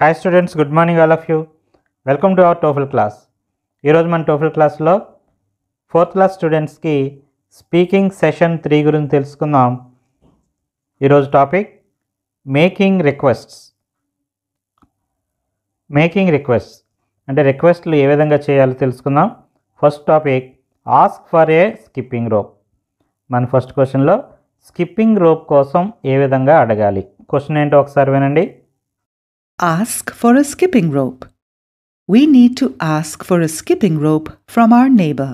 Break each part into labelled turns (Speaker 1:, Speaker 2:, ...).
Speaker 1: Hi students good morning all of you welcome to our TOEFL class ఈరోజు మన TOEFL క్లాస్లో fourth class స్టూడెంట్స్కి speaking session three గురించి తెలుసుకుందాం ఈరోజు topic making requests making requests అంటే రిక్వెస్ట్లు ఏ విధంగా చేయాలో తెలుసుకుందాం first topic ask for a skipping rope మన ఫస్ట్ క్వశ్చన్లో స్కిప్పింగ్ రోప్ కోసం ఏ విధంగా అడగాలి క్వశ్చన్ ఏంటో ఒకసారి వినండి
Speaker 2: Ask for a skipping rope. We need to ask for a skipping rope from our neighbor.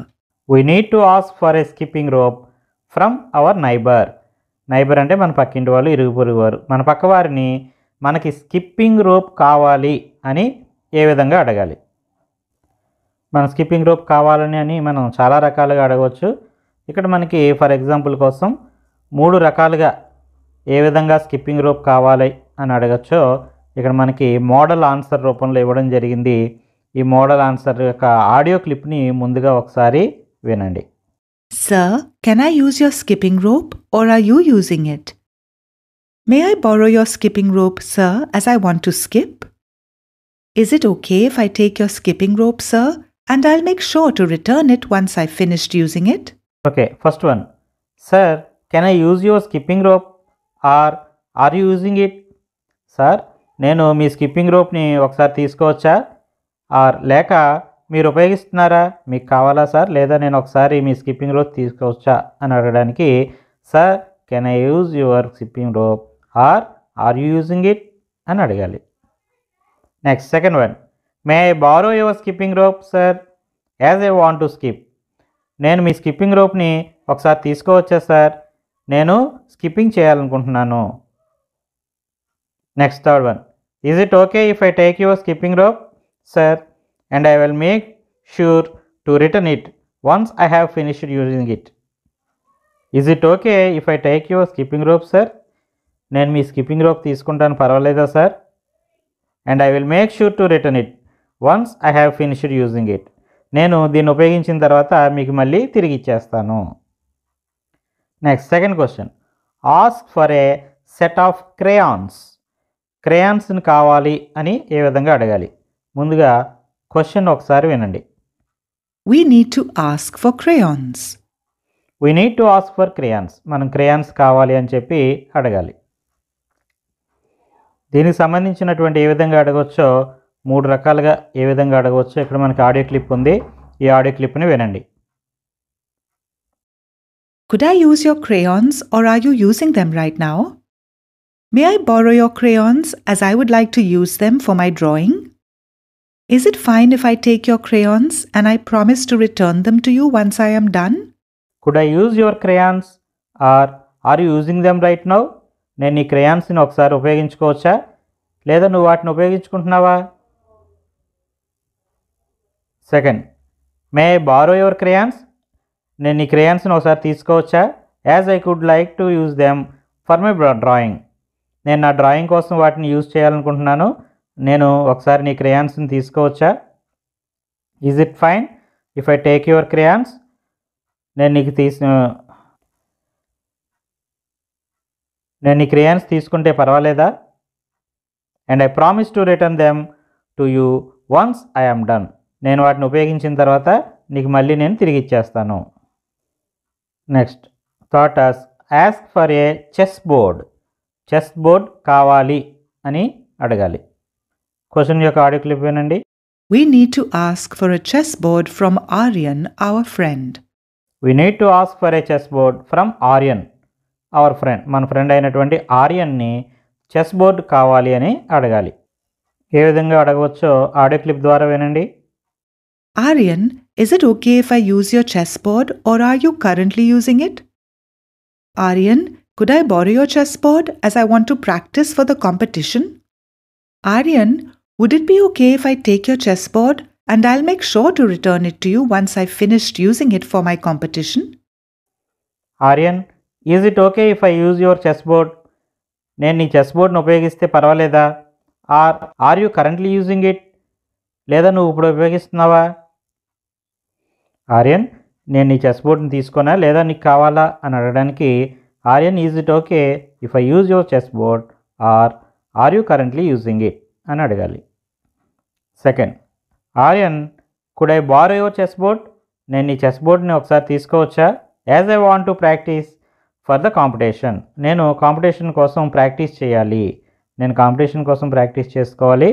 Speaker 1: We need to ask for a skipping rope from our neighbour neighbour అంటే మన పక్కింటి వాళ్ళు ఇరుగు పొరుగు వారు మన పక్క వారిని మనకి స్కిప్పింగ్ రోప్ కావాలి అని ఏ విధంగా అడగాలి మన స్కిప్పింగ్ రోప్ కావాలని అని మనం చాలా రకాలుగా అడగవచ్చు ఇక్కడ మనకి ఫర్ ఎగ్జాంపుల్ కోసం మూడు రకాలుగా ఏ విధంగా స్కిప్పింగ్ రోప్ కావాలి అని అడగచ్చో ఇక్కడ మనకి మోడల్ ఆన్సర్ రూపంలో ఇవ్వడం జరిగింది ఈ మోడల్ ఆన్సర్ యొక్క ఆడియో క్లిప్ని ముందుగా ఒకసారి వినండి
Speaker 2: sir can I use your skipping rope or are you using it may I borrow your skipping rope sir as I want to skip is it okay if I take your skipping rope sir and I make sure to return it once I finished using it
Speaker 1: okay first one
Speaker 2: sir can I use
Speaker 1: your skipping rope or are using it sir నేను మీ skipping రోప్ని ఒకసారి తీసుకోవచ్చా are లేక మీరు ఉపయోగిస్తున్నారా మీకు కావాలా sir లేదా నేను ఒకసారి మీ స్కిప్పింగ్ రోప్ తీసుకోవచ్చా అని అడగడానికి sir can I use your skipping rope or are you using it అని అడగాలి next second one may I borrow your skipping rope sir as I want to skip నేను మీ స్కిప్పింగ్ రోప్ని ఒకసారి తీసుకోవచ్చా సార్ నేను స్కిప్పింగ్ చేయాలనుకుంటున్నాను next third one is it okay if I take your skipping rope sir and I will make sure to return it once I have finished using it is it okay if I take your skipping rope sir నేను మీ skipping rope తీసుకుంటాను పర్వాలేదా sir and I will make sure to return it once I have finished using it నేను దీన్ని ఉపయోగించిన తర్వాత మీకు మళ్ళీ తిరిగి ఇచ్చేస్తాను next second question ask for a set of crayons క్రేయాన్స్ని కావాలి అని ఏ విధంగా అడగాలి ముందుగా క్వశ్చన్ ఒకసారి వినండి we
Speaker 2: need to ask for crayons
Speaker 1: we need to ask for crayons మనం క్రేయాన్స్ కావాలి అని చెప్పి అడగాలి దీనికి సంబంధించినటువంటి ఏ విధంగా అడగవచ్చో మూడు రకాలుగా ఏ విధంగా అడగవచ్చో ఇక్కడ మనకి ఆడియో క్లిప్ ఉంది ఈ ఆడియో
Speaker 2: క్లిప్ని వినండి could I use your crayons or are you using them right now? May I borrow your crayons as I would like to use them for my drawing? Is it fine if I take your crayons and I promise to return them to you once I am done?
Speaker 1: Could I use your crayons or are you using them right now? నేను నీ క్రయాన్స్ని ఒకసారి ఉపయోగించుకోవచ్చా లేదా నువ్వు వాటిని ఉపయోగించుకుంటున్నావా second may borrow your crayons నేను నీ క్రయాన్స్ని ఒకసారి తీసుకోవచ్చా as I could like to use them for my drawing నేను నా డ్రాయింగ్ కోసం వాటిని యూజ్ చేయాలనుకుంటున్నాను నేను ఒకసారి నీ క్రేయాన్స్ని తీసుకోవచ్చా is it fine if I take your crayons నేను నీకు తీసి నేను నీ క్రేయాన్స్ తీసుకుంటే పర్వాలేదా and I promise to return them to you once I am done నేను వాటిని ఉపయోగించిన తర్వాత నీకు మళ్ళీ నేను తిరిగి ఇచ్చేస్తాను నెక్స్ట్ థాట్ is ask for a chess board chess board కావాలి అని అడగాలి క్వశ్చన్ యొక్క ఆడియో క్లిప్ వినండి We need to ask chess board from Aryan our friend we We to ask for for chess board from Aryan our friend మన friend అయినటువంటి ఆర్యన్ని chess board కావాలి అని అడగాలి ఏ విధంగా అడగవచ్చో ఆడియో క్లిప్ ద్వారా వినండి
Speaker 2: Aryan is it okay if I use your chess board or are you currently using it Aryan Could I borrow your chessboard as I want to practice for the competition? Aryan, would it be okay if I take your chessboard and I'll make sure to return it to you once I've finished using it for my competition?
Speaker 1: Aryan, is it okay if I use your chessboard? నేను నీ chess చెస్బోర్డ్ను ఉపయోగిస్తే పర్వాలేదా or are you currently using it లేదా నువ్వు ఇప్పుడు ఉపయోగిస్తున్నావా ఆర్యన్ నేను నీ చెస్ బోర్డ్ని తీసుకోనా లేదా నీకు కావాలా అని అడగడానికి Aryan is it okay if I use your chess board or are you currently using it అని అడగాలి second Aryan could I borrow your chess board నేను ఈ చెస్ బోర్డ్ని ఒకసారి తీసుకోవచ్చా as I want to practise for the competition నేను competition కోసం practice చేయాలి నేను కాంపిటీషన్ కోసం ప్రాక్టీస్ చేసుకోవాలి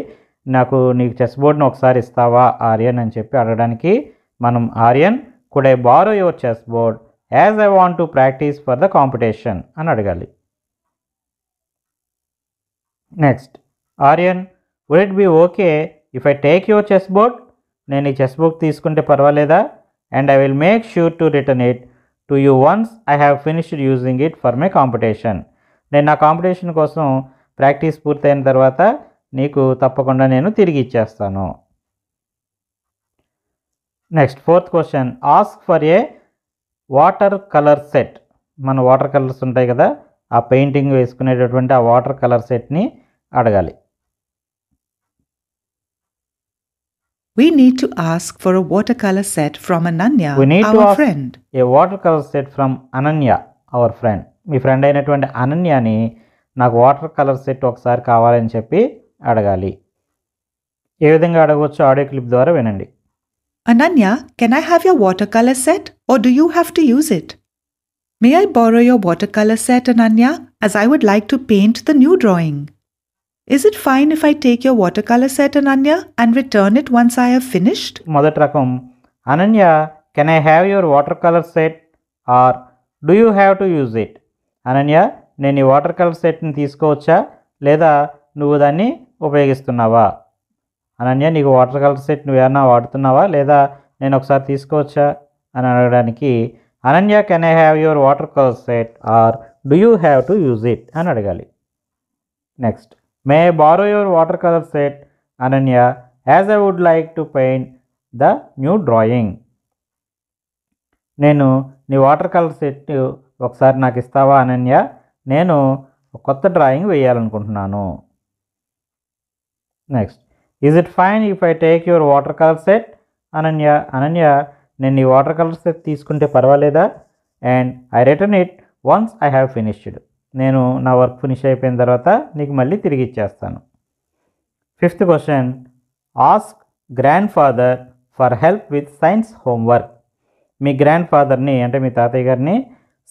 Speaker 1: నాకు నీకు చెస్ బోర్డ్ని ఒకసారి ఇస్తావా ఆర్యన్ అని చెప్పి అడగడానికి మనం Aryan could I borrow your chess board as I want to practise for the competition అని అడగాలి next Aryan would it be okay if I take your chess board నేను ఈ చెస్ బుక్ తీసుకుంటే పర్వాలేదా and I will make sure to return it to you once I have finished using it for my competition నేను నా competition కోసం practice పూర్తయిన తర్వాత నీకు తప్పకుండా నేను తిరిగి ఇచ్చేస్తాను next fourth question ask for a water colour set మన వాటర్ కలర్స్ ఉంటాయి కదా ఆ పెయింటింగ్ వేసుకునేటటువంటి ఆ వాటర్ కలర్ సెట్ని అడగాలి
Speaker 2: We need to ask for a watercolor set from Ananya, We need to ask friend.
Speaker 1: A water colour set from Ananya our friend మీ friend అయినటువంటి అనన్యని నాకు వాటర్ కలర్ సెట్ ఒకసారి కావాలని చెప్పి అడగాలి ఏ విధంగా అడగవచ్చో ఆడియో క్లిప్ ద్వారా వినండి
Speaker 2: Ananya, can I have your watercolor set or do you have to use it? May I borrow your watercolor set, Ananya, as I would like to paint the new drawing? Is it fine if I take your watercolor set, Ananya, and return it once I have finished?
Speaker 1: Mother Trakum,
Speaker 2: Ananya,
Speaker 1: can I have your watercolor set or do you have to use it? watercolor నేను ఈ water colour సెట్ని తీసుకోవచ్చా లేదా నువ్వు దాన్ని ఉపయోగిస్తున్నావా అనన్య నీకు water colour set నువ్వేమన్నా వాడుతున్నావా లేదా నేను ఒకసారి తీసుకోవచ్చా అని అడగడానికి Ananya can I have your water colour set or do you have to use it అని అడగాలి next may borrow your water colour set Ananya as I would like to paint the new drawing నేను నీ వాటర్ కలర్ సెట్ ఒకసారి నాకు ఇస్తావా అనన్య నేను కొత్త drawing వేయాలనుకుంటున్నాను next is it fine if I take your water colour set Ananya Ananya నేను నీ వాటర్ కలర్ సెట్ తీసుకుంటే పర్వాలేదా and I return it once I have finished నేను నా వర్క్ ఫినిష్ అయిపోయిన తర్వాత నీకు మళ్ళీ తిరిగి ఇచ్చేస్తాను fifth question ask grandfather for help with science homework మీ గ్రాండ్ ఫాదర్ని అంటే మీ తాతయ్య గారిని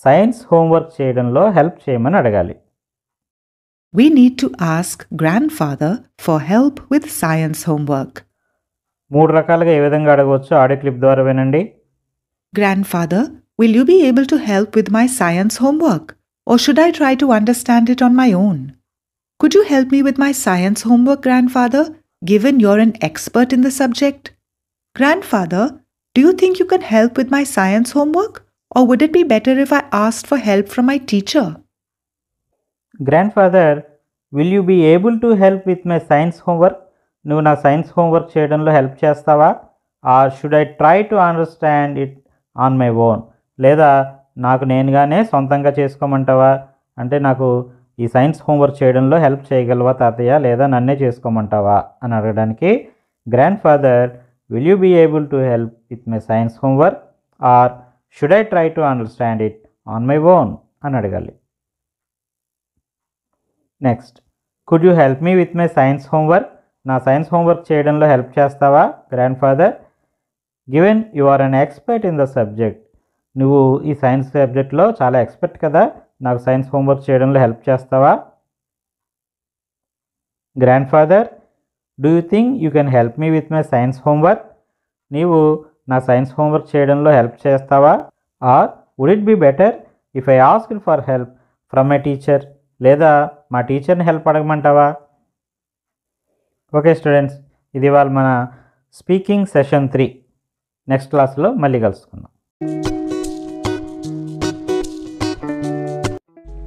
Speaker 1: సైన్స్ హోంవర్క్ చేయడంలో హెల్ప్ చేయమని అడగాలి we need to ask
Speaker 2: grandfather for help with science homework. Grandfather, will you be able to help with my science homework? Or should I try to understand it on my own? Could you help me with my science homework, grandfather, given you're an expert in the subject? Grandfather, do you think you can help with my science homework? Or would it be better if I asked for help from my teacher?
Speaker 1: Grand will you be able to help with my science homework నువ్వు నా science homework చేయడంలో help చేస్తావా or should I try to understand it on my own లేదా నాకు నేనుగానే సొంతంగా చేసుకోమంటావా అంటే నాకు ఈ సైన్స్ హోంవర్క్ చేయడంలో హెల్ప్ చేయగలవా తాతయ్య లేదా నన్నే చేసుకోమంటావా అని అడగడానికి grandfather will you be able to help with my science homework or should I try to understand it on my own అని అడగాలి next could you help me with my science homework నా science homework చేయడంలో help చేస్తావా grandfather given you are an expert in the subject నువ్వు ఈ science సబ్జెక్ట్లో చాలా expert కదా నాకు సైన్స్ హోంవర్క్ చేయడంలో హెల్ప్ చేస్తావా grandfather do you think you can help me with my science homework నీవు నా సైన్స్ హోంవర్క్ చేయడంలో హెల్ప్ చేస్తావా or would it be better if I ask for help from my teacher లేదా మా టీచర్ని help అడగమంటావా okay students ఇది వాళ్ళ మన స్పీకింగ్ సెషన్ త్రీ నెక్స్ట్ క్లాస్లో మళ్ళీ కలుసుకుందాం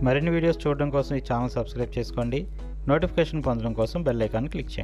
Speaker 1: మరిన్ని వీడియోస్ చూడడం కోసం ఈ ఛానల్ సబ్స్క్రైబ్ చేసుకోండి నోటిఫికేషన్ పొందడం కోసం బెల్ ఐకాన్ క్లిక్ చేయండి